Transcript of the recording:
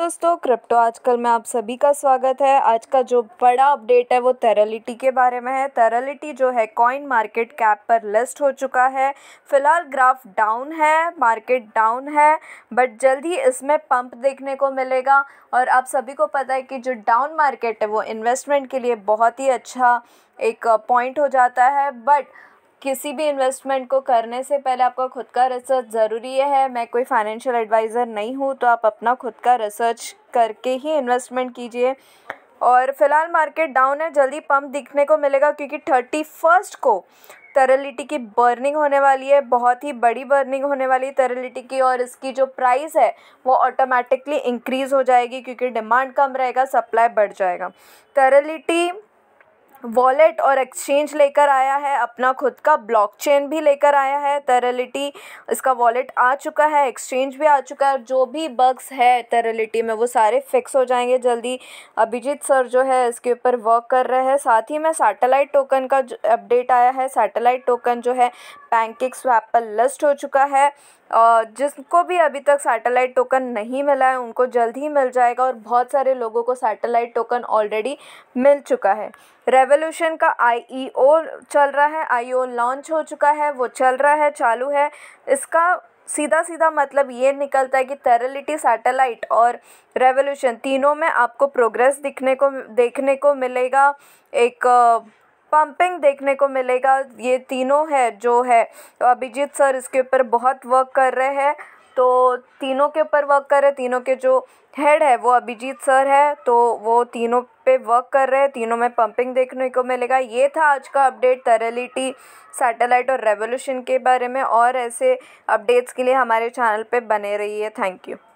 दोस्तों क्रिप्टो आजकल में आप सभी का स्वागत है आज का जो बड़ा अपडेट है वो तरलिटी के बारे में है तरलिटी जो है कॉइन मार्केट कैप पर लिस्ट हो चुका है फिलहाल ग्राफ डाउन है मार्केट डाउन है बट जल्द ही इसमें पंप देखने को मिलेगा और आप सभी को पता है कि जो डाउन मार्केट है वो इन्वेस्टमेंट के लिए बहुत ही अच्छा एक पॉइंट हो जाता है बट किसी भी इन्वेस्टमेंट को करने से पहले आपका खुद का रिसर्च ज़रूरी है मैं कोई फाइनेंशियल एडवाइज़र नहीं हूँ तो आप अपना खुद का रिसर्च करके ही इन्वेस्टमेंट कीजिए और फिलहाल मार्केट डाउन है जल्दी पंप दिखने को मिलेगा क्योंकि थर्टी फर्स्ट को तरलिटी की बर्निंग होने वाली है बहुत ही बड़ी बर्निंग होने वाली है तरलिटी की और इसकी जो प्राइस है वो ऑटोमेटिकली इंक्रीज़ हो जाएगी क्योंकि डिमांड कम रहेगा सप्लाई बढ़ जाएगा तरलिटी वॉलेट और एक्सचेंज लेकर आया है अपना खुद का ब्लॉकचेन भी लेकर आया है तरलिटी इसका वॉलेट आ चुका है एक्सचेंज भी आ चुका है जो भी बग्स है तरलिटी में वो सारे फिक्स हो जाएंगे जल्दी अभिजीत सर जो है इसके ऊपर वर्क कर रहे हैं साथ ही में सैटेलाइट टोकन का अपडेट आया है सैटेलाइट टोकन जो है पैनकेक स्वैप पर लिस्ट हो चुका है जिसको भी अभी तक सैटेलाइट टोकन नहीं मिला है उनको जल्द ही मिल जाएगा और बहुत सारे लोगों को सैटेलाइट टोकन ऑलरेडी मिल चुका है रेवोल्यूशन का आईईओ e चल रहा है आईईओ लॉन्च e हो चुका है वो चल रहा है चालू है इसका सीधा सीधा मतलब ये निकलता है कि तेरेलिटी सैटेलाइट और रेवोल्यूशन तीनों में आपको प्रोग्रेस दिखने को देखने को मिलेगा एक पंपिंग देखने को मिलेगा ये तीनों है जो है तो अभिजीत सर इसके ऊपर बहुत वर्क कर रहे हैं तो तीनों के ऊपर वर्क कर रहे तीनों के जो हेड है वो अभिजीत सर है तो वो तीनों पे वर्क कर रहे हैं तीनों में पंपिंग देखने को मिलेगा ये था आज का अपडेट तरलिटी सैटेलाइट और रेवोल्यूशन के बारे में और ऐसे अपडेट्स के लिए हमारे चैनल पे बने रहिए थैंक यू